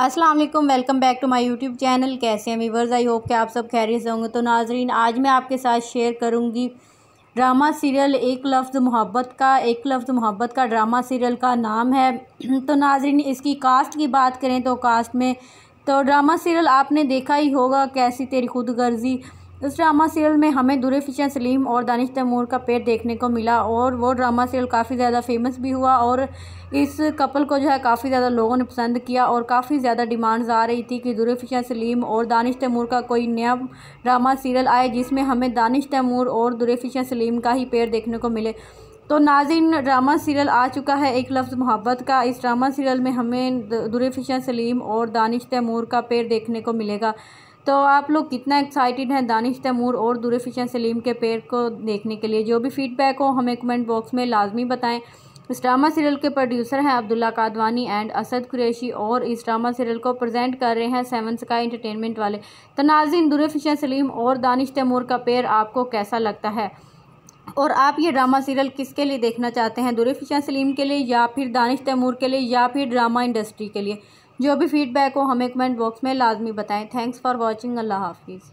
अस्सलाम वालेकुम welcome back to my YouTube channel कैसे हैं वीवर्स आई होप कि आप सब खैरियत होंगे तो नाजरीन आज मैं आपके साथ शेयर करूंगी ड्रामा सीरियल एक लफ्ज़ मोहब्बत का एक लफ्ज़ मोहब्बत का ड्रामा सीरियल का नाम है तो नाजरीन इसकी कास्ट की बात करें तो कास्ट में तो ड्रामा सीरियल आपने देखा ही होगा कैसी तेरी खुदगर्जी इस ड्रामा सीरियल में हमें फिशा सलीम और दानिश तैमूर का पेड़ देखने को मिला और वो ड्रामा सीरियल काफ़ी ज़्यादा फेमस भी हुआ और इस कपल को जो है काफ़ी ज़्यादा लोगों ने पसंद किया और काफ़ी ज़्यादा डिमांड्स आ रही थी कि फिशा सलीम और दानिश तैमूर का कोई नया ड्रामा सीरियल आए जिसमें हमें दानिश तैमूर और फिशा सलीम का ही पेड़ देखने को मिले तो नाजिन ड्रामा सीरियल आ चुका है एक लफ्ज़ मोहब्बत का इस ड्रामा सीरियल में हमें फिशा सलीम और दानिश तैमूर का पेड़ देखने को मिलेगा तो आप लोग कितना एक्साइटेड हैं दानिश तैमूर और फिशन सलीम के पेयर को देखने के लिए जो भी फीडबैक हो हमें कमेंट बॉक्स में लाजमी बताएं इस ड्रामा सीरियल के प्रोड्यूसर हैं अब्दुल्ला कादवानी एंड असद कुरैशी और इस ड्रामा सीरियल को प्रेजेंट कर रहे हैं सेवन स्काई इंटरटेनमेंट वाले तो नाजिन फिशन सलीम और दानिश तैमूर का पेयर आपको कैसा लगता है और आप ये ड्रामा सीरियल किसके लिए देखना चाहते हैं फिशन सलीम के लिए या फिर दानिश तैमूर के लिए या फिर ड्रामा इंडस्ट्री के लिए जो भी फीडबैक हो हमें कमेंट बॉक्स में लाजमी बताएं थैंक्स फॉर वॉचिंग अल्लाह हाफिज़